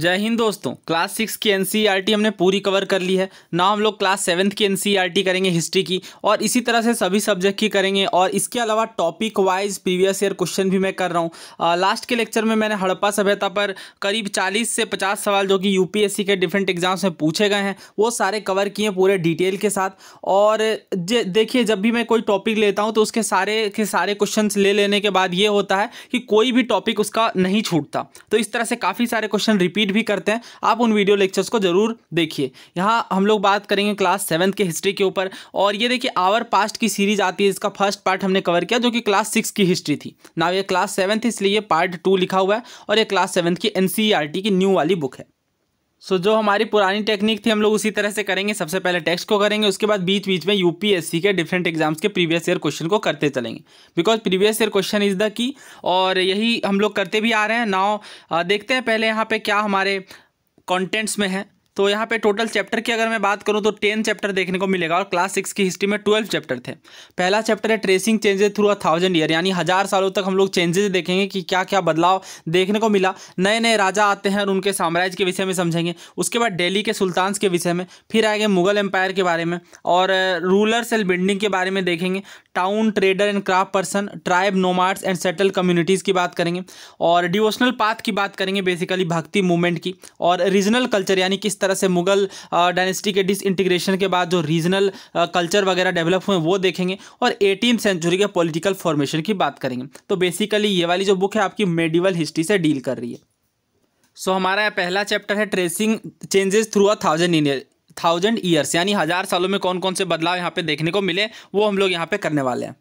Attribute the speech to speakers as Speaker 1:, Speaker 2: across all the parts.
Speaker 1: जय हिंद दोस्तों क्लास सिक्स की एनसीईआरटी e हमने पूरी कवर कर ली है ना हम लोग क्लास सेवन्थ की एनसीईआरटी e करेंगे हिस्ट्री की और इसी तरह से सभी सब्जेक्ट की करेंगे और इसके अलावा topic wise previous year question भी मैं कर रहा हूँ लास्ट uh, के लेक्चर में मैंने हड़प्पा सभ्यता पर करीब चालीस से पचास सवाल जो कि यू के डिफरेंट एग्जाम्स में पूछे गए हैं वो सारे कवर किए पूरे डिटेल के साथ और देखिए जब भी मैं कोई टॉपिक लेता हूँ तो उसके सारे के सारे क्वेश्चन ले लेने के बाद ये होता है कि कोई भी टॉपिक उसका नहीं छूटता तो इस तरह से काफ़ी सारे क्वेश्चन रिपीट रीड भी करते हैं आप उन वीडियो लेक्चर्स को ज़रूर देखिए यहाँ हम लोग बात करेंगे क्लास सेवन्थ के हिस्ट्री के ऊपर और ये देखिए आवर पास्ट की सीरीज आती है इसका फर्स्ट पार्ट हमने कवर किया जो कि क्लास सिक्स की हिस्ट्री थी ना ये क्लास सेवन्थ इसलिए पार्ट टू लिखा हुआ है और ये क्लास सेवन्थ की एन e की न्यू वाली बुक है सो so, जो हमारी पुरानी टेक्निक थी हम लोग उसी तरह से करेंगे सबसे पहले टेक्स्ट को करेंगे उसके बाद बीच बीच में यूपीएससी के डिफरेंट एग्जाम्स के प्रीवियस ईयर क्वेश्चन को करते चलेंगे because previous year question is the key और यही हम लोग करते भी आ रहे हैं नाव देखते हैं पहले यहाँ पे क्या हमारे कॉन्टेंट्स में है तो यहाँ पे टोटल चैप्टर की अगर मैं बात करूँ तो टेन चैप्टर देखने को मिलेगा और क्लास सिक्स की हिस्ट्री में ट्वेल्व चैप्टर थे पहला चैप्टर है tracing changes through a thousand year यानी हज़ार सालों तक हम लोग चेंजेस देखेंगे कि क्या क्या बदलाव देखने को मिला नए नए राजा आते हैं और उनके साम्राज्य के विषय में समझेंगे उसके बाद डेली के सुल्तान्स के विषय में फिर आएंगे मुगल एम्पायर के बारे में और रूलर सेल बिल्डिंग के बारे में देखेंगे town trader and craft person tribe nomads and settle communities की बात करेंगे और डिवोशनल पाथ की बात करेंगे बेसिकली भक्ति मूवमेंट की और रीजनल कल्चर यानी किस तरह से मुगल डायनेस्टी के डिसइंटीग्रेशन के बाद जो रीजनल कल्चर वगैरह डेवलप हुए वो देखेंगे और एटीन सेंचुरी के पोलिटिकल फॉर्मेशन की बात करेंगे तो बेसिकली ये वाली जो बुक है आपकी मेडिवल हिस्ट्री से डील कर रही है सो so, हमारा पहला चैप्टर है tracing changes through a thousand year thousand years यानी हज़ार सालों में कौन कौन से बदलाव यहाँ पे देखने को मिले वो हम लोग यहाँ पे करने वाले हैं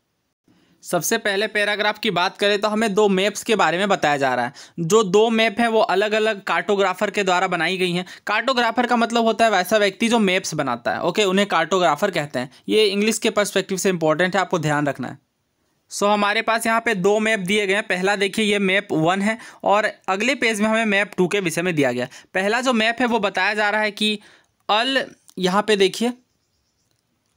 Speaker 1: सबसे पहले पैराग्राफ की बात करें तो हमें दो मैप्स के बारे में बताया जा रहा है जो दो मैप हैं वो अलग अलग कार्टोग्राफर के द्वारा बनाई गई हैं कार्टोग्राफर का मतलब होता है वैसा व्यक्ति जो मैप्स बनाता है ओके उन्हें कार्टोग्राफर कहते हैं ये इंग्लिश के परस्पेक्टिव से इंपॉर्टेंट है आपको ध्यान रखना है सो so, हमारे पास यहाँ पे दो मैप दिए गए हैं पहला देखिए ये मैप वन है और अगले पेज में हमें मैप टू के विषय में दिया गया पहला जो मैप है वो बताया जा रहा है कि अल यहाँ पे देखिए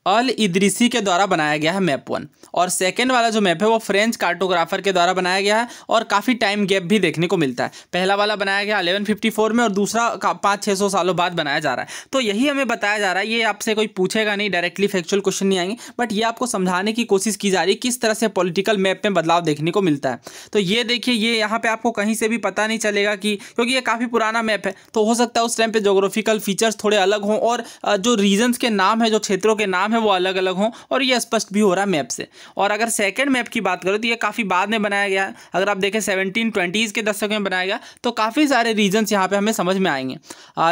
Speaker 1: अल इद्रिसी के द्वारा बनाया गया है मैप वन और सेकेंड वाला जो मैप है वो फ्रेंच कार्टोग्राफर के द्वारा बनाया गया है और काफ़ी टाइम गैप भी देखने को मिलता है पहला वाला बनाया गया 1154 में और दूसरा पाँच छः सौ सालों बाद बनाया जा रहा है तो यही हमें बताया जा रहा है ये आपसे कोई पूछेगा नहीं डायरेक्टली फैक्चुअल क्वेश्चन नहीं आएंगे बट ये आपको समझाने की कोशिश की जा रही है किस तरह से पोलिटिकल मैप में बदलाव देखने को मिलता है तो ये देखिए ये यहाँ पर आपको कहीं से भी पता नहीं चलेगा कि क्योंकि ये काफ़ी पुराना मैप है तो हो सकता है उस टाइम पर जोग्राफिकल फीचर्स थोड़े अलग हों और जो रीजन्स के नाम है जो क्षेत्रों के नाम नाम है वो अलग अलग हों और ये स्पष्ट भी हो रहा है मैप से और अगर सेकेंड मैप की बात करो तो ये काफ़ी बाद में बनाया गया है अगर आप देखें सेवनटीन ट्वेंटीज़ के दशक में बनाया गया तो काफ़ी सारे रीजन्स यहाँ पर हमें समझ में आएंगे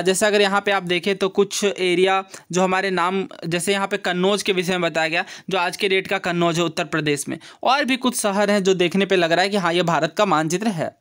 Speaker 1: जैसे अगर यहाँ पर आप देखें तो कुछ एरिया जो हमारे नाम जैसे यहाँ पर कन्नौज के विषय में बताया गया जो आज के डेट का कन्नौज है उत्तर प्रदेश में और भी कुछ शहर हैं जो देखने पर लग रहा है कि हाँ ये भारत का मानचित्र है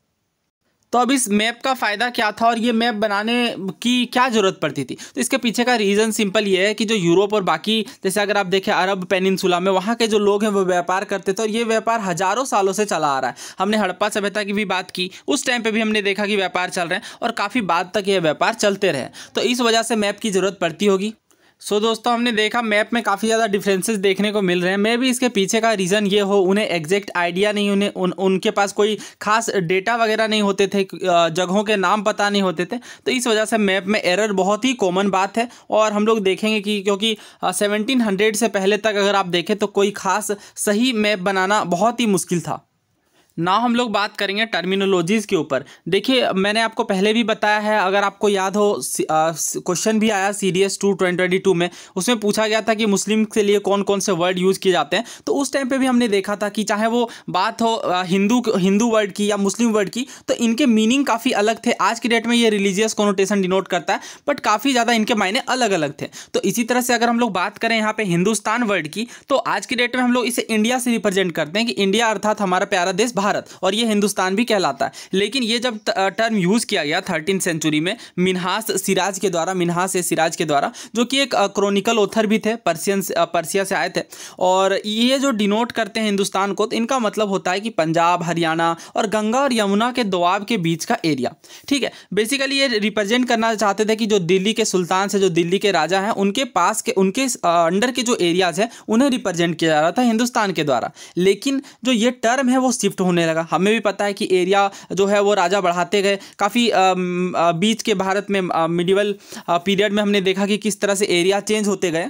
Speaker 1: तो अब इस मैप का फ़ायदा क्या था और ये मैप बनाने की क्या ज़रूरत पड़ती थी तो इसके पीछे का रीज़न सिंपल ये है कि जो यूरोप और बाकी जैसे अगर आप देखें अरब पेनिनसुला में वहाँ के जो लोग हैं वो व्यापार करते थे और ये व्यापार हज़ारों सालों से चला आ रहा है हमने हड़प्पा सभ्यता की भी बात की उस टाइम पर भी हमने देखा कि व्यापार चल रहे हैं और काफ़ी बाद तक ये व्यापार चलते रहे तो इस वजह से मैप की ज़रूरत पड़ती होगी सो so, दोस्तों हमने देखा मैप में काफ़ी ज़्यादा डिफरेंसेस देखने को मिल रहे हैं मे भी इसके पीछे का रीज़न ये हो उन्हें एग्जैक्ट आइडिया नहीं उन्हें उन, उनके पास कोई खास डेटा वगैरह नहीं होते थे जगहों के नाम पता नहीं होते थे तो इस वजह से मैप में एरर बहुत ही कॉमन बात है और हम लोग देखेंगे कि क्योंकि सेवनटीन से पहले तक अगर आप देखें तो कोई खास सही मैप बनाना बहुत ही मुश्किल था ना हम लोग बात करेंगे टर्मिनोलॉजीज़ के ऊपर देखिए मैंने आपको पहले भी बताया है अगर आपको याद हो क्वेश्चन भी आया C D S two twenty two में उसमें पूछा गया था कि मुस्लिम के लिए कौन कौन से वर्ड यूज़ किए जाते हैं तो उस टाइम पे भी हमने देखा था कि चाहे वो बात हो हिंदू हिंदू वर्ड की या मुस्लिम वर्ड की तो इनके मीनिंग काफ़ी अलग थे आज की डेट में ये रिलीजियस कॉनोटेशन डिनोट करता है बट काफ़ी ज़्यादा इनके मायने अलग अलग थे तो इसी तरह से अगर हम लोग बात करें यहाँ पर हिंदुस्तान वर्ड की तो आज की डेट में हम लोग इसे इंडिया से रिप्रेजेंट करते हैं कि इंडिया अर्थात हमारा प्यारा देश भारत और ये हिंदुस्तान भी कहलाता है लेकिन ये जब टर्म यूज़ किया गया थर्टीन सेंचुरी में मिनहास सिराज के द्वारा मिनहास ए सिराज के द्वारा जो कि एक क्रोनिकल ऑथर भी थे पर्सियन पर्सिया से आए थे और ये जो डिनोट करते हैं हिंदुस्तान को तो इनका मतलब होता है कि पंजाब हरियाणा और गंगा और यमुना के दोआब के बीच का एरिया ठीक है बेसिकली ये रिप्रेजेंट करना चाहते थे कि जो दिल्ली के सुल्तान से जो दिल्ली के राजा हैं उनके पास के उनके अंडर के जो एरियाज़ हैं उन्हें रिप्रेजेंट किया जा रहा था हिंदुस्तान के द्वारा लेकिन जो ये टर्म है वो शिफ्ट होने होने लगा हमें भी पता है कि एरिया जो है वो राजा बढ़ाते गए काफ़ी बीच के भारत में मिडिवल पीरियड में हमने देखा कि किस तरह से एरिया चेंज होते गए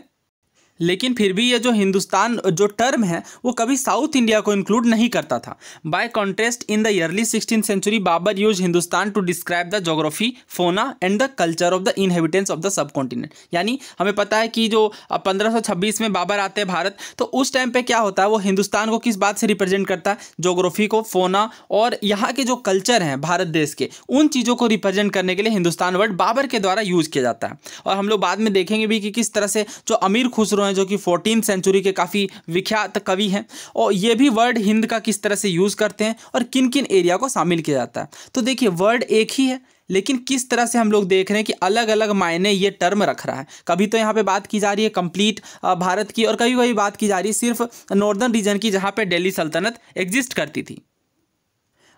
Speaker 1: लेकिन फिर भी ये जो हिंदुस्तान जो टर्म है वो कभी साउथ इंडिया को इंक्लूड नहीं करता था by contrast in the early sixteen century Babur use Hindustan to describe the geography fauna and the culture of the inhabitants of the subcontinent यानी हमें पता है कि जो पंद्रह में बाबर आते हैं भारत तो उस टाइम पर क्या होता है वो हिंदुस्तान को किस बात से रिप्रेजेंट करता है जोग्राफी को फोना और यहाँ के जो कल्चर हैं भारत देश के उन चीज़ों को रिप्रेजेंट करने के लिए हिंदुस्तान वर्ड बाबर के द्वारा यूज़ किया जाता है और हम लोग बाद में देखेंगे भी कि किस तरह से जो अमीर खुसरो हैं जो कि फोर्टीन सेंचुरी के काफ़ी विख्यात कवि हैं और ये भी वर्ड हिंद का किस तरह से यूज़ करते हैं और किन किन एरिया को शामिल किया जाता है तो देखिए वर्ड एक ही है लेकिन किस तरह से हम लोग देख रहे हैं कि अलग अलग मायने ये टर्म रख रहा है कभी तो यहाँ पे बात की जा रही है कंप्लीट भारत की और कभी कभी बात की जा रही है सिर्फ नॉर्दर्न रीजन की जहाँ पे दिल्ली सल्तनत एग्जिस्ट करती थी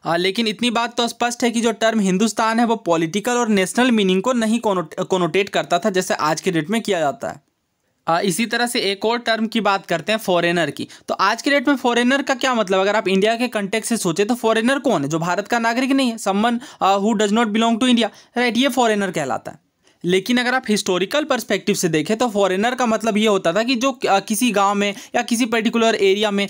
Speaker 1: आ, लेकिन इतनी बात तो स्पष्ट है कि जो टर्म हिंदुस्तान है वो पॉलिटिकल और नेशनल मीनिंग को नहीं कोनोटेट करता था जैसे आज के डेट में किया जाता है इसी तरह से एक और टर्म की बात करते हैं फॉरेनर की तो आज के डेट में फॉरेनर का क्या मतलब अगर आप इंडिया के कंटेक्ट से सोचे तो फॉरेनर कौन है जो भारत का नागरिक नहीं है someone who does not belong to India right ये फॉरेनर कहलाता है लेकिन अगर आप हिस्टोरिकल पर्सपेक्टिव से देखें तो फॉरेनर का मतलब ये होता था कि जो किसी गाँव में या किसी पर्टिकुलर एरिया में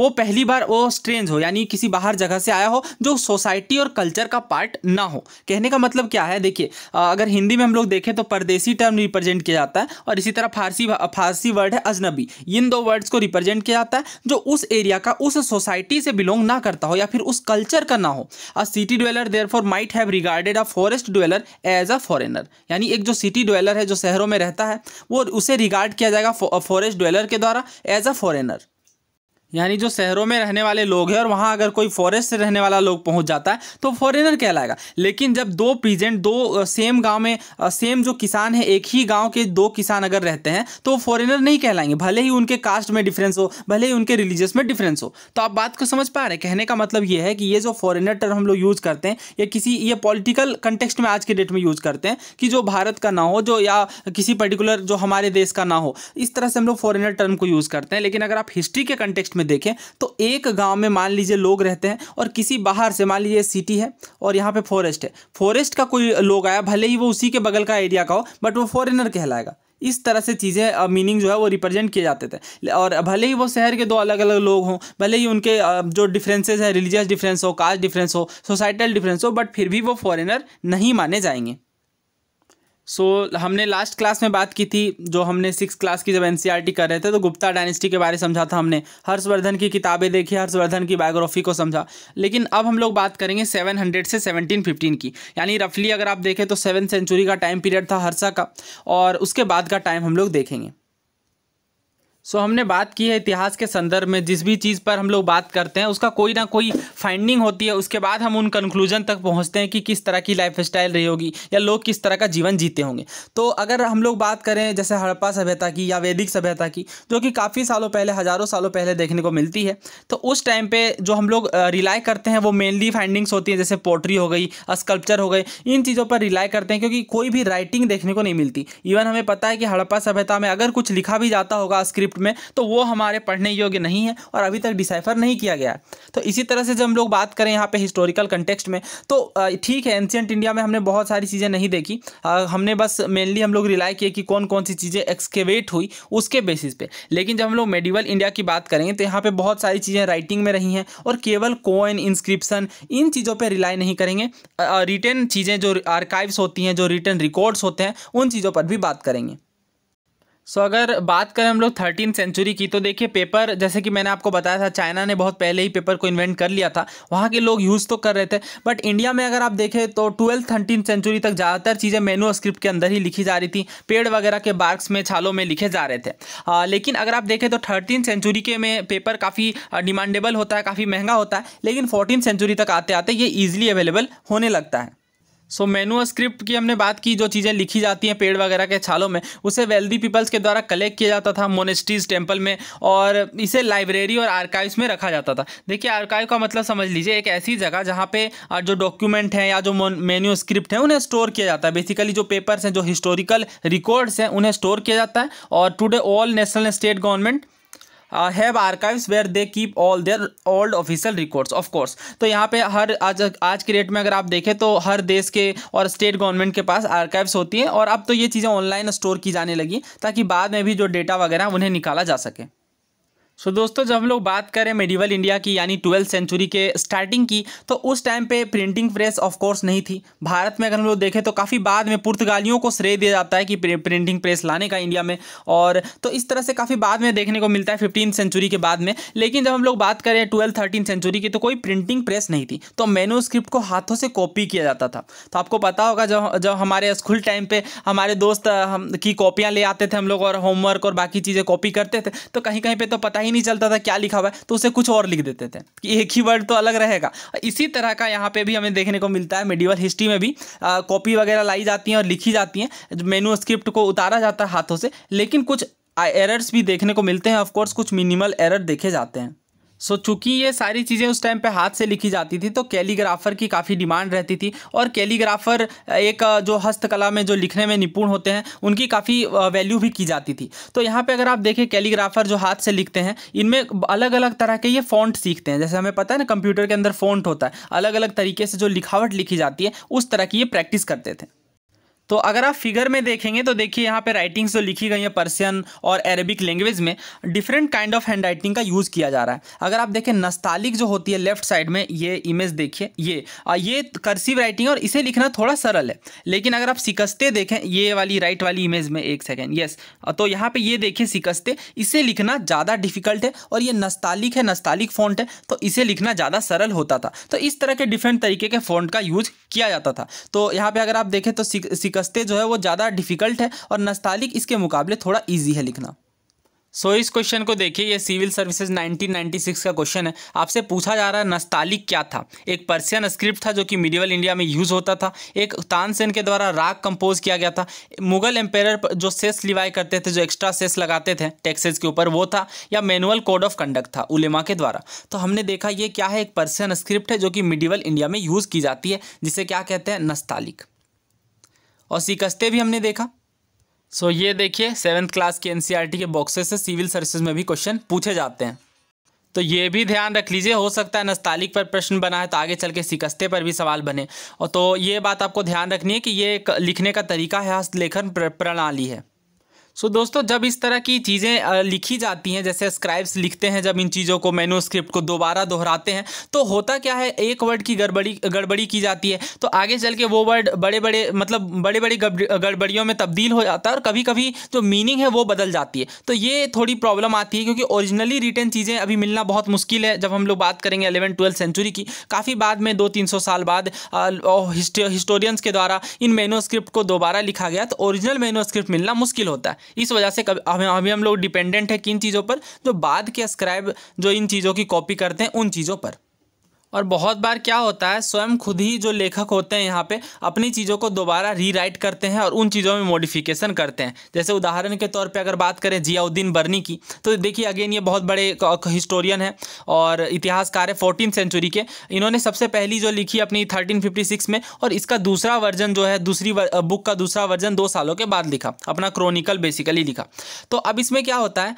Speaker 1: वो पहली बार वो स्ट्रेंज हो यानी किसी बाहर जगह से आया हो जो सोसाइटी और कल्चर का पार्ट ना हो कहने का मतलब क्या है देखिए अगर हिंदी में हम लोग देखें तो परदेसी टर्म रिप्रेजेंट किया जाता है और इसी तरह फारसी फारसी वर्ड है अजनबी इन दो वर्ड्स को रिप्रेजेंट किया जाता है जो उस एरिया का उस सोसाइटी से बिलोंग ना करता हो या फिर उस कल्चर का ना हो a city dweller there might have regarded a forest dweller as a foreigner यानी एक जो सिटी ड्वेलर है जो शहरों में रहता है वो उसे रिगार्ड किया जाएगा फॉरेस्ट ड्वेलर के द्वारा एज अ फॉरेनर यानी जो शहरों में रहने वाले लोग हैं और वहाँ अगर कोई फॉरेस्ट से रहने वाला लोग पहुँच जाता है तो फॉरेनर कहलाएगा लेकिन जब दो पीजेंट दो सेम गांव में सेम जो किसान है एक ही गांव के दो किसान अगर रहते हैं तो फॉरेनर नहीं कहलाएंगे भले ही उनके कास्ट में डिफरेंस हो भले ही उनके रिलीजियस में डिफरेंस हो तो आप बात को समझ पा रहे हैं कहने का मतलब ये है कि ये जो फॉरेनर टर्म हम लोग यूज़ करते हैं या किसी ये पॉलिटिकल कंटेक्सट में आज के डेट में यूज़ करते हैं कि जो भारत का ना हो जो या किसी पर्टिकुलर जो हमारे देश का ना हो इस तरह से हम लोग फॉरेनर टर्म को यूज़ करते हैं लेकिन अगर आप हिस्ट्री के कंटेक्स्ट में देखें तो एक गांव में मान लीजिए लोग रहते हैं और किसी बाहर से मान लीजिए सिटी है और यहाँ पर फॉरेस्ट है फॉरेस्ट का कोई लोग आया भले ही वो उसी के बगल का एरिया का हो बट वो फॉरेनर कहलाएगा इस तरह से चीज़ें मीनिंग जो है वो रिप्रेजेंट किए जाते थे और भले ही वो शहर के दो अलग अलग लोग हों भले ही उनके जो डिफरेंसेज हैं रिलीजियस डिफरेंस हो कास्ट डिफरेंस हो सोसाइटल डिफरेंस हो बट फिर भी वो फॉरेनर नहीं माने जाएंगे सो so, हमने लास्ट क्लास में बात की थी जो हमने सिक्स क्लास की जब टी e कर रहे थे तो गुप्ता डायनेस्टी के बारे में समझा था हमने हर्षवर्धन की किताबें देखी हर्षवर्धन की बायोग्राफी को समझा लेकिन अब हम लोग बात करेंगे 700 से 1715 की यानी रफली अगर आप देखें तो सेवन सेंचुरी का टाइम पीरियड था हर्षा का और उसके बाद का टाइम हम लोग देखेंगे सो so, हमने बात की है इतिहास के संदर्भ में जिस भी चीज़ पर हम लोग बात करते हैं उसका कोई ना कोई फाइंडिंग होती है उसके बाद हम उन कंक्लूजन तक पहुंचते हैं कि किस तरह की लाइफ स्टाइल रही होगी या लोग किस तरह का जीवन जीते होंगे तो अगर हम लोग बात करें जैसे हड़प्पा सभ्यता की या वैदिक सभ्यता की जो कि काफ़ी सालों पहले हज़ारों सालों पहले देखने को मिलती है तो उस टाइम पर जो हम लोग रिलाई करते हैं वो मेनली फाइंडिंग्स होती हैं जैसे पोट्री हो गई स्कल्पचर हो गए इन चीज़ों पर रिलाई करते हैं क्योंकि कोई भी राइटिंग देखने को नहीं मिलती इवन हमें पता है कि हड़प्पा सभ्यता में अगर कुछ लिखा भी जाता होगा स्क्रिप्ट में तो वो हमारे पढ़ने योग्य नहीं है और अभी तक डिसाइफर नहीं किया गया तो इसी तरह से जब हम लोग बात करें यहाँ पर हिस्टोरिकल कंटेक्सट में तो ठीक है एंशियंट इंडिया में हमने बहुत सारी चीज़ें नहीं देखी हमने बस मेनली हम लोग रिलाई किए कि कौन कौन सी चीज़ें एक्सकेवेट हुई उसके बेसिस पे लेकिन जब हम लोग मेडिवल इंडिया की बात करेंगे तो यहाँ पर बहुत सारी चीज़ें राइटिंग में रही हैं और केवल कोइन इंस्क्रिप्शन इन चीज़ों पर रिलाई नहीं करेंगे रिटर्न चीज़ें जो आर्काइव्स होती हैं जो रिटर्न रिकॉर्ड्स होते हैं उन चीज़ों पर भी बात करेंगे सो so, अगर बात करें हम लोग थर्टीन सेंचुरी की तो देखिए पेपर जैसे कि मैंने आपको बताया था चाइना ने बहुत पहले ही पेपर को इन्वेंट कर लिया था वहाँ के लोग यूज़ तो कर रहे थे बट इंडिया में अगर आप देखें तो ट्वेल्थ थर्टीन सेंचुरी तक ज़्यादातर चीज़ें मेनू स्क्रिप्ट के अंदर ही लिखी जा रही थी पेड़ वगैरह के बार्क्स में छालों में लिखे जा रहे थे आ, लेकिन अगर आप देखें तो थर्टीन सेंचुरी के में पेपर काफ़ी डिमांडेबल होता है काफ़ी महंगा होता है लेकिन फोर्टीन सेंचुरी तक आते आते ये ईजिली अवेलेबल होने लगता है सो मेनू स्क्रिप्ट की हमने बात की जो चीज़ें लिखी जाती हैं पेड़ वगैरह के छालों में उसे वेल्दी पीपल्स के द्वारा कलेक्ट किया जाता था मोनेस्टीज टेम्पल में और इसे लाइब्रेरी और आर्काइव्स में रखा जाता था देखिए आर्काइव का मतलब समझ लीजिए एक ऐसी जगह जहाँ पे जो डॉक्यूमेंट हैं या जो मेन्यू स्क्रिप्ट हैं उन्हें स्टोर किया जाता है बेसिकली जो पेपर्स हैं जो हिस्टोरिकल रिकॉर्ड्स हैं उन्हें स्टोर किया जाता है और today all national state government have archives where they keep all their old official records of course तो यहाँ पे हर आज आज के डेट में अगर आप देखें तो हर देश के और स्टेट गवर्नमेंट के पास आर्काइव्स होती हैं और अब तो ये चीज़ें ऑनलाइन स्टोर की जाने लगी ताकि बाद में भी जो डेटा वगैरह उन्हें निकाला जा सके सो so, दोस्तों जब हम लोग बात करें मेडिवल इंडिया की यानी ट्वेल्थ सेंचुरी के स्टार्टिंग की तो उस टाइम पे प्रिंटिंग प्रेस ऑफ कोर्स नहीं थी भारत में अगर हम लोग देखें तो काफ़ी बाद में पुर्तगालियों को श्रेय दिया जाता है कि प्रिंटिंग प्रेस लाने का इंडिया में और तो इस तरह से काफ़ी बाद में देखने को मिलता है फिफ्टीन सेंचुरी के बाद में लेकिन जब हम लोग बात करें ट्वेल्थ थर्टीन सेंचुरी की तो कोई प्रिंटिंग प्रेस नहीं थी तो मेनू को हाथों से कॉपी किया जाता था तो आपको पता होगा जब जब हमारे स्कूल टाइम पर हमारे दोस्त की कॉपियाँ ले आते थे हम लोग और होमवर्क और बाकी चीज़ें कॉपी करते थे तो कहीं कहीं पर तो पता ही ही नहीं चलता था क्या लिखा हुआ है तो उसे कुछ और लिख देते थे कि एक ही वर्ड तो अलग रहेगा इसी तरह का यहाँ पे भी हमें देखने को मिलता है मेडिवल हिस्ट्री में भी कॉपी वगैरह लाई जाती हैं और लिखी जाती हैं मेनू स्क्रिप्ट को उतारा जाता है हाथों से लेकिन कुछ एरर्स भी देखने को मिलते हैं ऑफकोर्स कुछ मिनिमल एरर देखे जाते हैं सो so, चूंकि ये सारी चीज़ें उस टाइम पे हाथ से लिखी जाती थी तो कैलीग्राफर की काफ़ी डिमांड रहती थी और कैलीग्राफर एक जो हस्तकला में जो लिखने में निपुण होते हैं उनकी काफ़ी वैल्यू भी की जाती थी तो यहाँ पे अगर आप देखें कैलीग्राफर जो हाथ से लिखते हैं इनमें अलग अलग तरह के ये फ़ॉन्ट सीखते हैं जैसे हमें पता है ना कंप्यूटर के अंदर फ़ॉन्ट होता है अलग अलग तरीके से जो लिखावट लिखी जाती है उस तरह की ये प्रैक्टिस करते थे तो अगर आप फिगर में देखेंगे तो देखिए यहाँ पे राइटिंग्स जो लिखी गई हैं पर्सियन और अरेबिक लैंग्वेज में different kind of handwriting का यूज़ किया जा रहा है अगर आप देखें नस्तालिक जो होती है लेफ्ट साइड में ये इमेज देखिए ये ये कर्सिव राइटिंग और इसे लिखना थोड़ा सरल है लेकिन अगर आप सिकस्ते देखें ये वाली राइट वाली इमेज में एक सेकेंड येस तो यहाँ पर ये देखिए सिकस्ते इसे लिखना ज़्यादा डिफिकल्ट है और ये नस्तालिक है नस्तालिक फ़ॉन्ट है तो इसे लिखना ज़्यादा सरल होता था तो इस तरह के डिफरेंट तरीके के फ़ॉन्ट का यूज़ किया जाता था तो यहाँ पर अगर आप देखें तो सिक गुलदस्ते जो है वो ज़्यादा डिफ़िकल्ट है और नस्तालिक इसके मुकाबले थोड़ा ईजी है लिखना सो so, इस क्वेश्चन को देखिए ये सिविल सर्विसेज 1996 का क्वेश्चन है आपसे पूछा जा रहा है नस्तालिक क्या था एक पर्सियन स्क्रिप्ट था जो कि मिडिवल इंडिया में यूज़ होता था एक तानसेन के द्वारा राग कंपोज किया गया था मुगल एम्पेयर जो सेस लिवाई करते थे जो एक्स्ट्रा सेस लगाते थे टैक्सेस के ऊपर वो था या मैनुअल कोड ऑफ कंडक्ट था उलेमा के द्वारा तो हमने देखा ये क्या है एक पर्सियन स्क्रिप्ट है जो कि मिडिवल इंडिया में यूज़ की जाती है जिसे क्या कहते हैं नस्तालिक और सिकस्ते भी हमने देखा सो so, ये देखिए सेवन्थ क्लास के एन e के बॉक्सेस से सिविल सर्विसेज में भी क्वेश्चन पूछे जाते हैं तो ये भी ध्यान रख लीजिए हो सकता है नस्तालिक पर प्रश्न बना है तो आगे चल के सिकस्ते पर भी सवाल बने और तो ये बात आपको ध्यान रखनी है कि ये लिखने का तरीका है हस्तलेखन प्रणाली है सो so, दोस्तों जब इस तरह की चीज़ें लिखी जाती हैं जैसे स्क्राइब्स लिखते हैं जब इन चीज़ों को मेनू स्क्रिप्ट को दोबारा दोहराते हैं तो होता क्या है एक वर्ड की गड़बड़ी गड़बड़ी की जाती है तो आगे चल के वो वर्ड बड़े बड़े मतलब बड़े बड़े गड़बड़ियों में तब्दील हो जाता है और कभी कभी जो मीनिंग है वो बदल जाती है तो ये थोड़ी प्रॉब्लम आती है क्योंकि ओरिजिनली रिटर्न चीज़ें अभी मिलना बहुत मुश्किल है जब हम लोग बात करेंगे अलेवन ट्वेल्थ सेंचुरी की काफ़ी बाद में दो तीन सौ साल बाद हिस्टोरियंस के द्वारा इन मेनो को दोबारा लिखा गया तो ओरिजिनल मेनू स्क्रिप्ट मिलना मुश्किल होता है इस वजह से कभी हमें अभी हम लोग डिपेंडेंट है किन चीज़ों पर जो बाद के स्क्राइब जो इन चीज़ों की कॉपी करते हैं उन चीज़ों पर और बहुत बार क्या होता है स्वयं खुद ही जो लेखक होते हैं यहाँ पे अपनी चीज़ों को दोबारा रीराइट करते हैं और उन चीज़ों में मॉडिफिकेशन करते हैं जैसे उदाहरण के तौर पे अगर बात करें जियाउद्दीन बर्नी की तो देखिए अगेन ये बहुत बड़े हिस्टोरियन हैं और इतिहासकार है फोर्टीन सेंचुरी के इन्होंने सबसे पहली जो लिखी अपनी थर्टीन में और इसका दूसरा वर्जन जो है दूसरी बुक का दूसरा वर्जन दो सालों के बाद लिखा अपना क्रोनिकल बेसिकली लिखा तो अब इसमें क्या होता है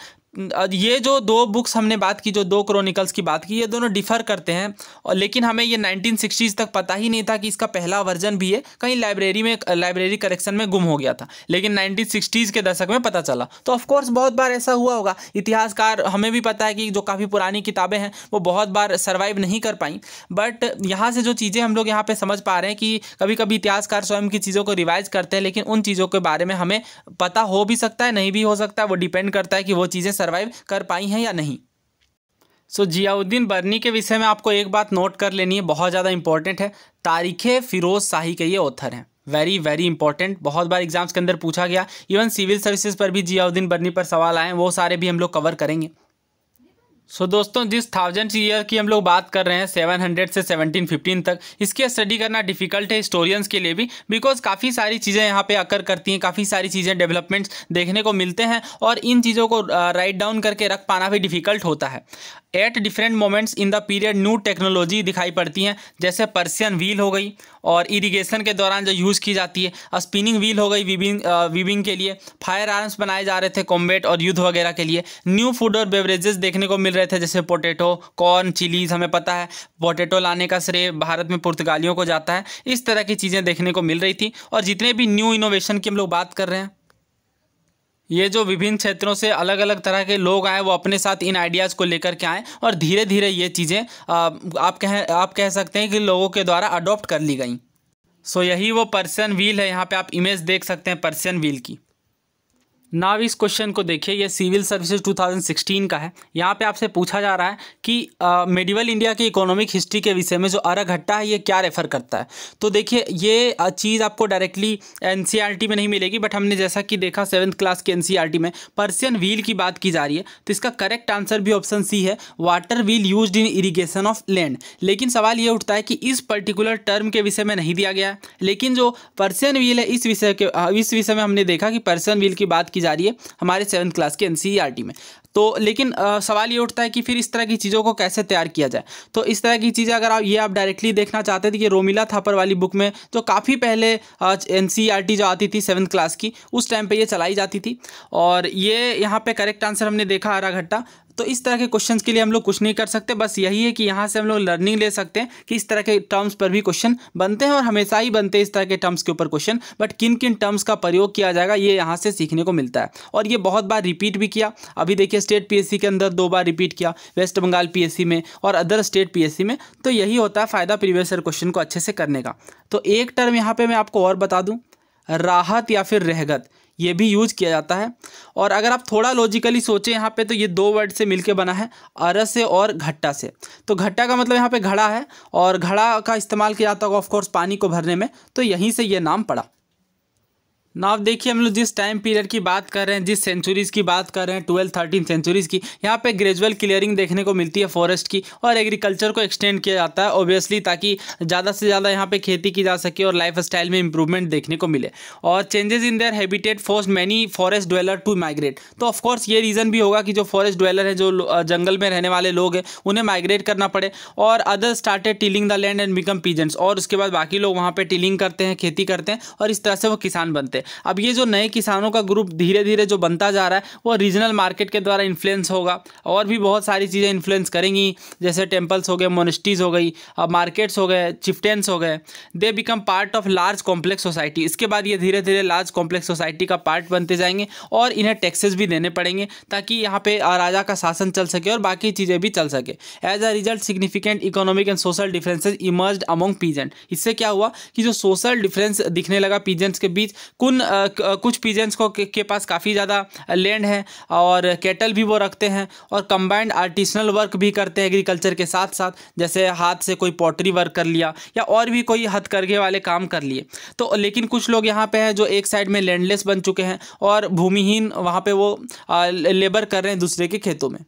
Speaker 1: ये जो दो बुक्स हमने बात की जो दो क्रोनिकल्स की बात की ये दोनों डिफ़र करते हैं और लेकिन हमें ये सिक्सटीज़ तक पता ही नहीं था कि इसका पहला वर्जन भी है कहीं लाइब्रेरी में लाइब्रेरी करेक्शन में गुम हो गया था लेकिन नाइनटीन सिक्सटीज़ के दशक में पता चला तो ऑफकोर्स बहुत बार ऐसा हुआ होगा इतिहासकार हमें भी पता है कि जो काफ़ी पुरानी किताबें हैं वो बहुत बार सर्वाइव नहीं कर पाई बट यहाँ से जो चीज़ें हम लोग यहाँ पर समझ पा रहे हैं कि कभी कभी इतिहासकार स्वयं की चीज़ों को रिवाइज करते हैं लेकिन उन चीज़ों के बारे में हमें पता हो भी सकता है नहीं भी हो सकता है वो डिपेंड करता है कि वो चीज़ें सर्वाइव कर पाई हैं या नहीं सो so, जियाउद्दीन बर्नी के विषय में आपको एक बात नोट कर लेनी है बहुत ज़्यादा इंपॉर्टेंट है तारीख़ फ़िरोज़ शाही के ये ऑथर हैं वेरी वेरी इंपॉर्टेंट बहुत बार एग्जाम्स के अंदर पूछा गया इवन सिविल सर्विसेज पर भी जियाउद्दीन बर्नी पर सवाल आए वो सारे भी हम लोग कवर करेंगे सो so, दोस्तों जिस थाउजेंड ईयर की हम लोग बात कर रहे हैं 700 से 1715 तक इसकी स्टडी करना डिफिकल्ट है हिस्टोरियंस के लिए भी बिकॉज काफ़ी सारी चीज़ें यहाँ पे अकर करती हैं काफ़ी सारी चीज़ें डेवलपमेंट्स देखने को मिलते हैं और इन चीज़ों को राइट डाउन करके रख पाना भी डिफिकल्ट होता है at different moments in the period new technology दिखाई पड़ती हैं जैसे पर्सियन व्हील हो गई और इरिगेशन के दौरान जो यूज़ की जाती है स्पिनिंग व्हील हो गई वीबिंग वीबिंग uh, के लिए फायर आर्म्स बनाए जा रहे थे कॉम्बेट और युद्ध वगैरह के लिए न्यू फूड और बेवरेजेस देखने को मिल रहे थे जैसे पोटैटो कॉर्न चिलीज हमें पता है पोटैटो लाने का श्रेय भारत में पुर्तगालियों को जाता है इस तरह की चीज़ें देखने को मिल रही थी और जितने भी न्यू इनोवेशन की हम लोग बात कर रहे हैं ये जो विभिन्न क्षेत्रों से अलग अलग तरह के लोग आए वो अपने साथ इन आइडियाज़ को लेकर के आएँ और धीरे धीरे ये चीज़ें आप कह आप कह सकते हैं कि लोगों के द्वारा अडॉप्ट कर ली गई सो so, यही वो पर्सियन व्हील है यहाँ पे आप इमेज देख सकते हैं पर्सियन व्हील की नाव इस क्वेश्चन को देखिए ये सिविल सर्विसेज 2016 का है यहाँ पे आपसे पूछा जा रहा है कि मेडिवल इंडिया की इकोनॉमिक हिस्ट्री के विषय में जो हट्टा है ये क्या रेफर करता है तो देखिए ये चीज़ आपको डायरेक्टली एन में नहीं मिलेगी बट हमने जैसा कि देखा सेवन्थ क्लास के एन में पर्सियन व्हील की बात की जा रही है तो इसका करेक्ट आंसर भी ऑप्शन सी है water wheel use in irrigation of land लेकिन सवाल ये उठता है कि इस पर्टिकुलर टर्म के विषय में नहीं दिया गया है लेकिन जो पर्सियन व्हील है इस विषय के इस विषय में हमने देखा कि पर्सियन व्हील की बात की की जा रही है हमारे सेवन्थ क्लास के एन e में तो लेकिन आ, सवाल ये उठता है कि फिर इस तरह की चीज़ों को कैसे तैयार किया जाए तो इस तरह की चीज़ें अगर आप ये आप डायरेक्टली देखना चाहते थे कि रोमिला थापर वाली बुक में जो काफ़ी पहले एन e जो आती थी सेवन्थ क्लास की उस टाइम पे ये चलाई जाती थी और ये यहाँ पे करेक्ट आंसर हमने देखा हरा घट्टा तो इस तरह के क्वेश्चन के लिए हम लोग कुछ नहीं कर सकते बस यही है कि यहाँ से हम लोग लर्निंग ले सकते हैं कि इस तरह के टर्म्स पर भी क्वेश्चन बनते हैं और हमेशा ही बनते हैं इस तरह के टर्म्स के ऊपर क्वेश्चन बट किन किन टर्म्स का प्रयोग किया जाएगा ये यहाँ से सीखने को मिलता है और ये बहुत बार रिपीट भी किया अभी देखिए स्टेट पी के अंदर दो बार रिपीट किया वेस्ट बंगाल पी में और अदर स्टेट पी में तो यही होता है फ़ायदा प्रीवियस क्वेश्चन को अच्छे से करने का तो एक टर्म यहाँ पर मैं आपको और बता दूँ राहत या फिर रहगत ये भी यूज किया जाता है और अगर आप थोड़ा लॉजिकली सोचें यहाँ पे तो ये दो वर्ड से मिलके बना है अरस से और घट्टा से तो घट्टा का मतलब यहाँ पे घड़ा है और घड़ा का इस्तेमाल किया जाता होगा ऑफकोर्स पानी को भरने में तो यहीं से ये नाम पड़ा ना आप देखिए हम लोग जिस टाइम पीरियड की बात कर रहे हैं जिस सेंचुरीज़ की बात कर रहे हैं ट्वेल्थ थर्टीन सेंचुरीज़ की यहाँ पे ग्रेजुअल क्लियरिंग देखने को मिलती है फॉरेस्ट की और एग्रीकल्चर को एक्सटेंड किया जाता है ओब्वियसली ताकि ज़्यादा से ज़्यादा यहाँ पे खेती की जा सके और लाइफ स्टाइल में इंप्रूवमेंट देखने को मिले और changes in their habitat forced many forest dweller to migrate तो ऑफकोर्स ये रीज़न भी होगा कि जो फॉरेस्ट ड्वेलर है जो जंगल में रहने वाले लोग हैं उन्हें माइग्रेट करना पड़े और other started tilling the land and become peasants और उसके बाद बाकी लोग वहाँ पर टीलिंग करते हैं खेती करते हैं और इस तरह से वो किसान बनते हैं थे अब ये जो नए किसानों का ग्रुप धीरे धीरे जो बनता जा रहा है वो रीजनल मार्केट के द्वारा इन्फ्लुएंस होगा और भी बहुत सारी चीज़ें इन्फ्लुएंस करेंगी जैसे टेम्पल्स हो गए मोनिस्टीज़ हो गई मार्केट्स हो गए चिफ्टेंस हो गए they become part of large complex society इसके बाद ये धीरे धीरे लार्ज कॉम्प्लेक्स सोसाइटी का पार्ट बनते जाएंगे और इन्हें टैक्सेस भी देने पड़ेंगे ताकि यहाँ पे राजा का शासन चल सके और बाकी चीज़ें भी चल सके as a result significant economic and social differences emerge among peasant इससे क्या हुआ कि जो सोशल डिफरेंस दिखने लगा पीजेंट्स के बीच कुल उन कुछ पीजेंस को के, के पास काफ़ी ज़्यादा लैंड है और कैटल भी वो रखते हैं और कंबाइंड आर्टिसनल वर्क भी करते हैं एग्रीकल्चर के साथ साथ जैसे हाथ से कोई पॉटरी वर्क कर लिया या और भी कोई हथकरघे वाले काम कर लिए तो लेकिन कुछ लोग यहाँ पे हैं जो एक साइड में लैंडलेस बन चुके हैं और भूमिहीन वहाँ पे वो लेबर कर रहे हैं दूसरे के खेतों में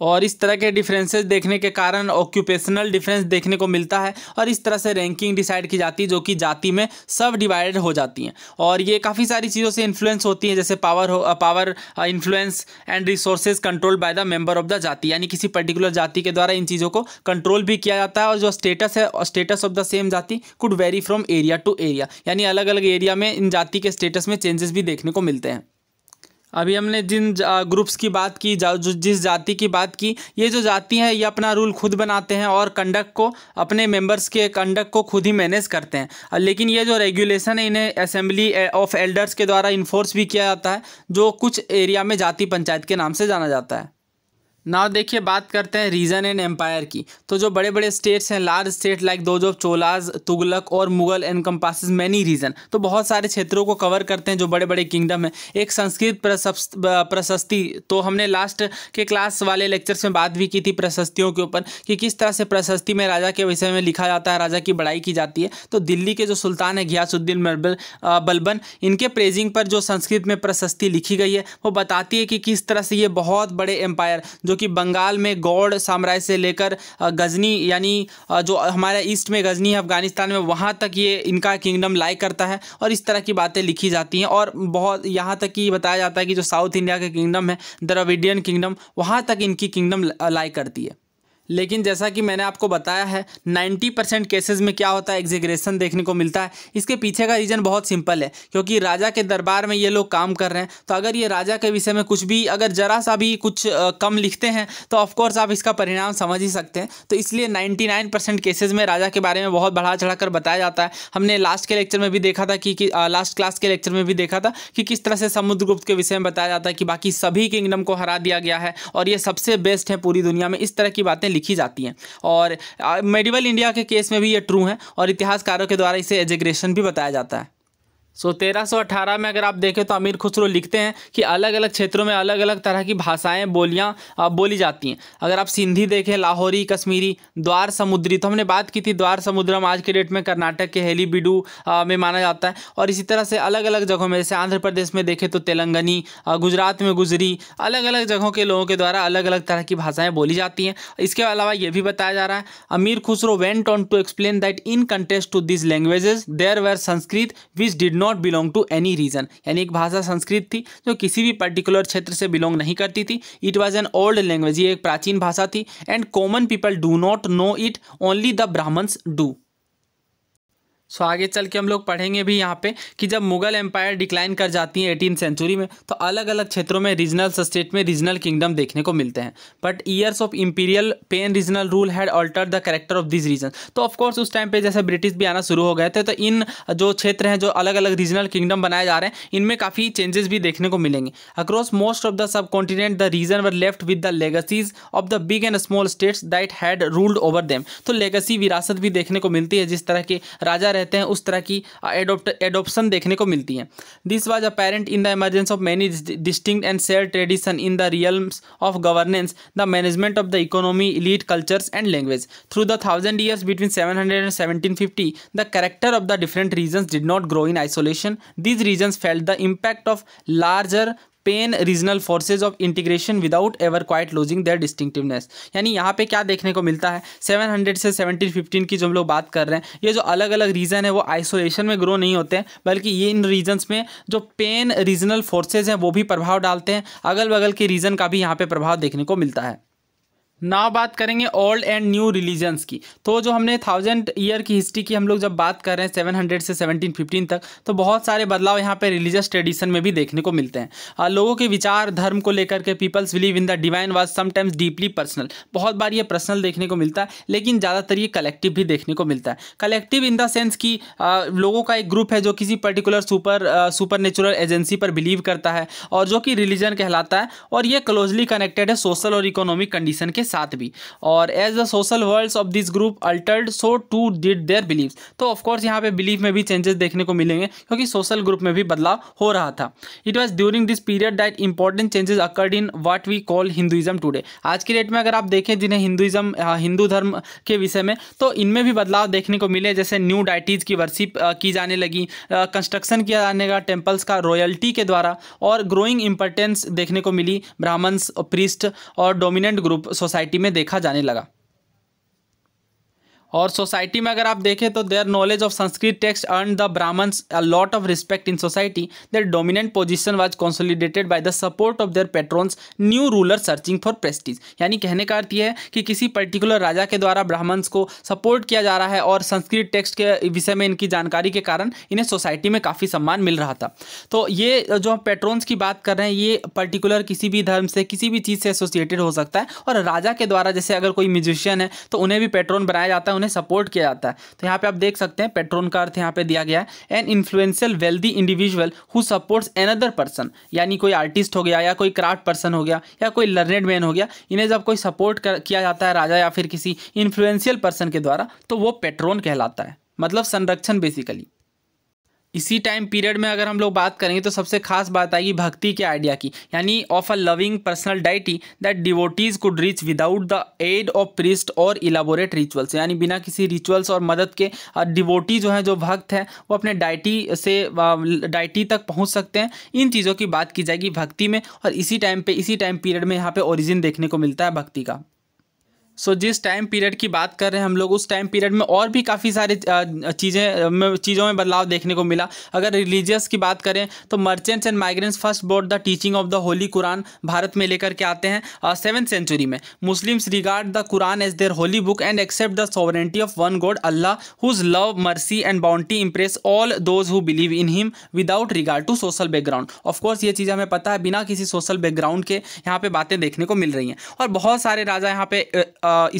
Speaker 1: और इस तरह के डिफरेंसेस देखने के कारण ऑक्यूपेशनल डिफरेंस देखने को मिलता है और इस तरह से रैंकिंग डिसाइड की जाती है जो कि जाति में सब डिवाइडेड हो जाती हैं और ये काफ़ी सारी चीज़ों से इन्फ्लुएंस होती है जैसे पावर हो power influence and resources control by the member of the jati यानी किसी पर्टिकुलर जाति के द्वारा इन चीज़ों को कंट्रोल भी किया जाता है और जो स्टेटस है status of the same jati could vary from area to area यानी अलग अलग एरिया में इन जाति के स्टेटस में चेंजेस भी देखने को मिलते हैं अभी हमने जिन ग्रुप्स की बात की जा, जिस जाति की बात की ये जो जाति है ये अपना रूल खुद बनाते हैं और कंडक्ट को अपने मेंबर्स के कंडक्ट को खुद ही मैनेज करते हैं लेकिन ये जो रेगुलेशन है इन्हें असेंबली ऑफ एल्डर्स के द्वारा इन्फोर्स भी किया जाता है जो कुछ एरिया में जाति पंचायत के नाम से जाना जाता है नाव देखिए बात करते हैं रीजन एंड एम्पायर की तो जो बड़े बड़े स्टेट्स हैं लार्ज स्टेट लाइक दो जो चोलाज तुगलक और Mughal and compasses many region तो बहुत सारे क्षेत्रों को कवर करते हैं जो बड़े बड़े किंगडम हैं एक संस्कृत प्रशस्ति तो हमने लास्ट के क्लास वाले लेक्चर्स में बात भी की थी प्रशस्तियों के ऊपर कि किस तरह से प्रशस्ति में राजा के विषय में लिखा जाता है राजा की बड़ाई की जाती है तो दिल्ली के जो सुल्तान है घियासुद्दीन मरबल बलबन इनके प्रेजिंग पर जो संस्कृत में प्रशस्ति लिखी गई है वो बताती है कि किस तरह से ये बहुत बड़े एम्पायर जो कि बंगाल में गौड़ साम्राज्य से लेकर गजनी यानी जो हमारे ईस्ट में गजनी है अफगानिस्तान में वहाँ तक ये इनका किंगडम लाइक करता है और इस तरह की बातें लिखी जाती हैं और बहुत यहाँ तक कि बताया जाता है कि जो साउथ इंडिया का किंगडम है द्रविडियन किंगडम वहाँ तक इनकी किंगडम लाइक करती है लेकिन जैसा कि मैंने आपको बताया है 90 परसेंट केसेज में क्या होता है एग्जीग्रेशन देखने को मिलता है इसके पीछे का रीज़न बहुत सिंपल है क्योंकि राजा के दरबार में ये लोग काम कर रहे हैं तो अगर ये राजा के विषय में कुछ भी अगर ज़रा सा भी कुछ आ, कम लिखते हैं तो ऑफकोर्स आप इसका परिणाम समझ ही सकते हैं तो इसलिए नाइन्टी केसेज में राजा के बारे में बहुत बढ़ा चढ़ा कर बताया जाता है हमने लास्ट के लेक्चर में भी देखा था कि, कि आ, लास्ट क्लास के लेक्चर में भी देखा था कि किस तरह से समुद्रगुप्त के विषय में बताया जाता है कि बाकी सभी किंगडम को हरा दिया गया है और ये सबसे बेस्ट है पूरी दुनिया में इस तरह की बातें लिखी जाती हैं और मेडिवल इंडिया के केस में भी ये ट्रू हैं और इतिहासकारों के द्वारा इसे एजेग्रेशन भी बताया जाता है सो so, 1318 में अगर आप देखें तो अमीर खुसरो लिखते हैं कि अलग अलग क्षेत्रों में अलग अलग तरह की भाषाएं बोलियां बोली जाती हैं अगर आप सिंधी देखें लाहौरी कश्मीरी द्वार समुद्री तो हमने बात की थी द्वार समुद्रम आज के डेट में कर्नाटक के हेली बिडू में माना जाता है और इसी तरह से अलग अलग जगहों में जैसे आंध्र प्रदेश में देखें तो तेलंगनी गुजरात में गुजरी अलग अलग जगहों के लोगों के द्वारा अलग अलग तरह की भाषाएँ बोली जाती हैं इसके अलावा ये भी बताया जा रहा है Amir Khusro went on to explain that in contest to this languages there were Sanskrit which did not not belong to any region यानी एक भाषा संस्कृत थी जो किसी भी पर्टिकुलर क्षेत्र से बिलोंग नहीं करती थी it was an old language ये एक प्राचीन भाषा थी and common people do not know it only the Brahmans do so आगे चल के हम लोग पढ़ेंगे भी यहाँ पे कि जब मुगल एम्पायर डिक्लाइन कर जाती है एटीन सेंचुरी में तो अलग अलग क्षेत्रों में रीजनल स्टेट में रीजनल किंगडम देखने को मिलते हैं but years of imperial pan regional rule had alter the character of this region तो ऑफकोर्स उस टाइम पे जैसे ब्रिटिश भी आना शुरू हो गए थे तो इन जो क्षेत्र हैं जो अलग अलग रीजनल किंगडम बनाए जा रहे हैं इनमें काफ़ी चेंजेस भी देखने को मिलेंगे across most of the subcontinent the region were left with the legacies of the big and small states that had ruled over them तो लेगसी विरासत भी देखने को मिलती है जिस तरह के राजा रहते हैं उस तरह की एडोप्शन देखने को मिलती है this was apparent in the emergence of many distinct and share tradition in the realms of governance the management of the economy elite cultures and language through the thousand years between seven hundred and seventeen fifty the character of the different regions did not grow in isolation these regions felt the impact of larger pan regional forces of integration without ever quite losing their distinctiveness यानी यहाँ पे क्या देखने को मिलता है 700 से 1715 की जो हम लोग बात कर रहे हैं ये जो अलग अलग रीज़न है वो आइसोलेशन में ग्रो नहीं होते हैं बल्कि ये इन रीजन्स में जो पेन रीजनल फोर्सेज हैं वो भी प्रभाव डालते हैं अगल बगल के रीज़न का भी यहाँ पर प्रभाव देखने को मिलता है नाव बात करेंगे ओल्ड एंड न्यू रिलीजन्स की तो जो हमने थाउजेंड ईयर की हिस्ट्री की हम लोग जब बात कर रहे हैं सेवन हंड्रेड से सेवनटीन फिफ्टीन तक तो बहुत सारे बदलाव यहाँ पे रिलीजियस ट्रेडिशन में भी देखने को मिलते हैं आ, लोगों के विचार धर्म को लेकर के peoples believe in the divine was sometimes deeply personal बहुत बार ये पर्सनल देखने को मिलता है लेकिन ज़्यादातर ये कलेक्टिव भी देखने को मिलता है कलेक्टिव इन द सेंस कि लोगों का एक ग्रुप है जो किसी particular super supernatural agency पर बिलीव करता है और जो कि रिलीजन कहलाता है और ये क्लोजली कनेक्टेड है सोशल और इकोनॉमिक कंडीशन के साथ भी और as the social world of this group altered so too did their believe तो ऑफकोर्स यहाँ पे बिलीव में भी चेंजेस देखने को मिलेंगे क्योंकि सोशल ग्रुप में भी बदलाव हो रहा था it was during this period that important changes occurred in what we call Hinduism today आज की डेट में अगर आप देखें जिन्हें हिंदुइज्म हिंदू हाँ, धर्म के विषय में तो इनमें भी बदलाव देखने को मिले जैसे न्यू डाइटीज़ की वर्शिप की जाने लगी कंस्ट्रक्शन किया जाने का टेम्पल्स का रॉयल्टी के द्वारा और ग्रोइंग इंपॉर्टेंस देखने को मिली ब्राह्मण्स प्रिस्ट और डोमिनेंट ग्रुप सोसाइटी सोसाइटी में देखा जाने लगा और सोसाइटी में अगर आप देखें तो their knowledge of Sanskrit text earn the Brahmans a lot of respect in society their dominant position was consolidated by the support of their patrons new ruler searching for prestige यानी कहने का अर्थ यह है कि किसी पर्टिकुलर राजा के द्वारा ब्राह्मण्स को सपोर्ट किया जा रहा है और संस्कृत टेक्स्ट के विषय में इनकी जानकारी के कारण इन्हें सोसाइटी में काफ़ी सम्मान मिल रहा था तो ये जो हम पेट्रोन्स की बात कर रहे हैं ये पर्टिकुलर किसी भी धर्म से किसी भी चीज़ से एसोसिएटेड हो सकता है और राजा के द्वारा जैसे अगर कोई म्यूजिशियन है तो उन्हें भी पेट्रोन बनाया जाता है उन्हें सपोर्ट किया जाता है तो यहाँ पे आप देख सकते हैं पेट्रोन का अर्थ यहाँ पे दिया गया है an influential wealthy individual who supports another person यानी कोई आर्टिस्ट हो गया या कोई क्राफ्ट पर्सन हो गया या कोई लर्नेड मैन हो गया इन्हें जब कोई सपोर्ट किया जाता है राजा या फिर किसी इन्फ्लुएंशियल पर्सन के द्वारा तो वो पेट्रोन कहलाता है मतलब संरक्षण बेसिकली इसी टाइम पीरियड में अगर हम लोग बात करेंगे तो सबसे खास बात आएगी भक्ति के आइडिया की यानी of a loving personal deity that devotees could reach without the aid of priest or elaborate rituals यानी बिना किसी रिचुअल्स और मदद के डिवोटी जो है जो भक्त हैं वो अपने डाइटी से डाइटी तक पहुँच सकते हैं इन चीज़ों की बात की जाएगी भक्ति में और इसी टाइम पर इसी टाइम पीरियड में यहाँ पर ओरिजिन देखने को मिलता है भक्ति का सो जिस टाइम पीरियड की बात कर रहे हैं हम लोग उस टाइम पीरियड में और भी काफ़ी सारे चीज़ें चीज़ों में बदलाव देखने को मिला अगर रिलीजियस की बात करें तो merchants and migrants first brought the teaching of the holy Quran Bharat में लेकर के आते हैं सेवन सेंचुरी में Muslims regard the Quran as their holy book and accept the sovereignty of one God Allah whose love mercy and bounty impress all those who believe in him without regard to social background of course ये चीज़ हमें पता है बिना किसी social background के यहाँ पर बातें देखने को मिल रही हैं और बहुत सारे राजा यहाँ पे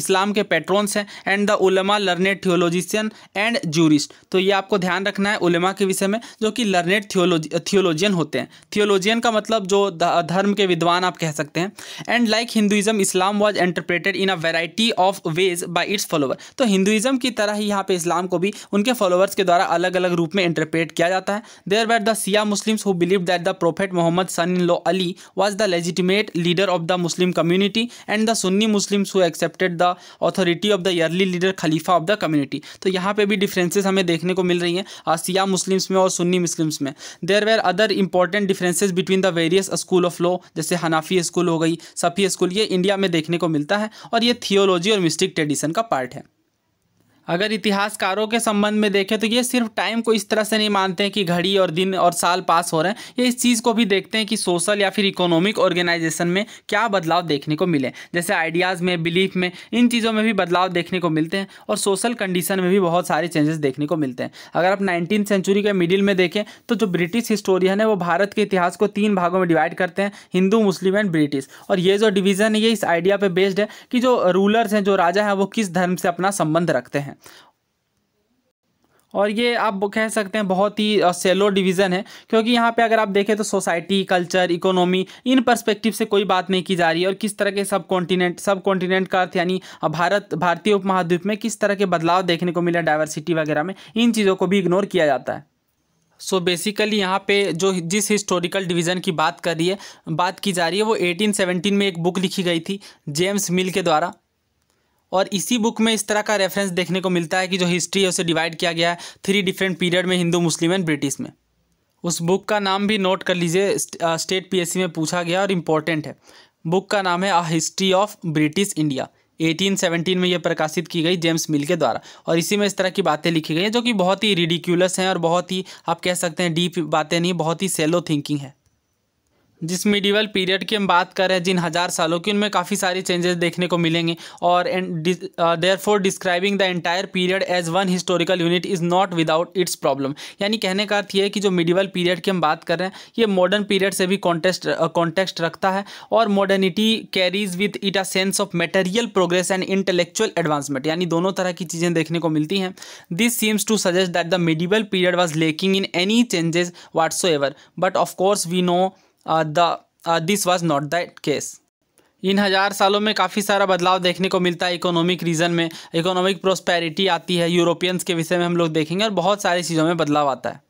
Speaker 1: इस्लाम के पेट्रोन्स हैं and the ulama learned theologian and jurist तो ये आपको ध्यान रखना है उलमा के विषय में जो कि लर्नेड थियोलॉजी थियोलॉजियन होते हैं थियोलॉजियन का मतलब जो धर्म के विद्वान आप कह सकते हैं and like Hinduism Islam was interpreted in a variety of ways by its follower तो हिंदुज़म की तरह ही यहाँ पे इस्लाम को भी उनके फॉलोअर्स के द्वारा अलग अलग रूप में इंटरप्रेट किया जाता है there were the Shia Muslims who believe that the prophet Muhammad son-in-law Ali was the legitimate leader of the Muslim community and the Sunni Muslims who accept vested the authority of the yearly leader khalifa of the community तो यहाँ पे भी differences हमें देखने को मिल रही हैं आसिया Muslims में और सुन्नी मुस्लिम्स में there were other important differences between the various school of law जैसे हनाफी स्कूल हो गई सफ़ी स्कूल ये इंडिया में देखने को मिलता है और ये थियोलॉजी और मिस्टिक ट्रेडिशन का पार्ट है अगर इतिहासकारों के संबंध में देखें तो ये सिर्फ टाइम को इस तरह से नहीं मानते हैं कि घड़ी और दिन और साल पास हो रहे हैं ये इस चीज़ को भी देखते हैं कि सोशल या फिर इकोनॉमिक ऑर्गेनाइजेशन में क्या बदलाव देखने को मिले जैसे आइडियाज़ में बिलीफ में इन चीज़ों में भी बदलाव देखने को मिलते हैं और सोशल कंडीशन में भी बहुत सारे चेंजेस देखने को मिलते हैं अगर आप नाइनटीन सेंचुरी के मिडिल में देखें तो जो ब्रिटिश हिस्टोरियन है वो भारत के इतिहास को तीन भागों में डिवाइड करते हैं हिंदू मुस्लिम एंड ब्रिटिश और ये जो डिवीज़न है ये इस आइडिया पर बेस्ड है कि जो रूलर्स हैं जो राजा हैं वो किस धर्म से अपना संबंध रखते हैं हैं और ये आप कह सकते हैं बहुत ही सेलो डिवीज़न है क्योंकि यहाँ पे अगर आप देखें तो सोसाइटी कल्चर इकोनॉमी इन पर्सपेक्टिव से कोई बात नहीं की जा रही है और किस तरह के सब कॉन्टिनेंट सब कॉन्टिनेंट का अर्थ यानी भारत भारतीय उपमहाद्वीप में किस तरह के बदलाव देखने को मिला डाइवर्सिटी वगैरह में इन चीज़ों को भी इग्नोर किया जाता है सो so बेसिकली यहाँ पे जो जिस हिस्टोरिकल डिवीज़न की बात कर रही है बात की जा रही है वो 1817 में एक बुक लिखी गई थी जेम्स मिल के द्वारा और इसी बुक में इस तरह का रेफरेंस देखने को मिलता है कि जो हिस्ट्री है उसे डिवाइड किया गया है थ्री डिफरेंट पीरियड में हिंदू मुस्लिम एंड ब्रिटिश में उस बुक का नाम भी नोट कर लीजिए स्टेट पीएससी में पूछा गया और इम्पॉर्टेंट है बुक का नाम है a history of British India 1817 में यह प्रकाशित की गई जेम्स मिल के द्वारा और इसी में इस तरह की बातें लिखी गई हैं जो कि बहुत ही रिडिक्यूलस हैं और बहुत ही आप कह सकते हैं डीप बातें नहीं बहुत ही सेलो थिंकिंग है जिस मिडिवल पीरियड की हम बात कर रहे हैं जिन हज़ार सालों की उनमें काफ़ी सारे चेंजेस देखने को मिलेंगे और therefore describing the entire period as one historical unit is not without its problem यानी कहने का अर्थ ये है कि जो मिडिवल पीरियड की हम बात कर रहे हैं ये मॉडर्न पीरियड से भी कॉन्टेस्ट कॉन्टेक्स्ट uh, रखता है और modernity carries with it a sense of material progress and intellectual advancement यानी दोनों तरह की चीज़ें देखने को मिलती हैं this seems to suggest that the medieval period was lacking in any changes whatsoever but of course we know the this was not that case इन हज़ार सालों में काफ़ी सारा बदलाव देखने को मिलता है इकोनॉमिक रीज़न में इकोनॉमिक प्रोस्पैरिटी आती है यूरोपियंस के विषय में हम लोग देखेंगे और बहुत सारी चीज़ों में बदलाव आता है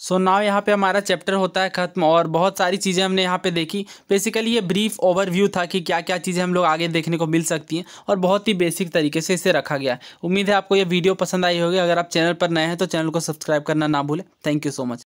Speaker 1: सो so नाव यहाँ पे हमारा चैप्टर होता है ख़त्म और बहुत सारी चीज़ें हमने यहाँ पे देखी बेसिकली ये ब्रीफ ओवरव्यू था कि क्या क्या चीज़ें हम लोग आगे देखने को मिल सकती हैं और बहुत ही बेसिक तरीके से इसे रखा गया है उम्मीद है आपको ये वीडियो पसंद आई होगी अगर आप चैनल पर नए हैं तो चैनल को सब्सक्राइब करना ना भूलें थैंक यू सो मच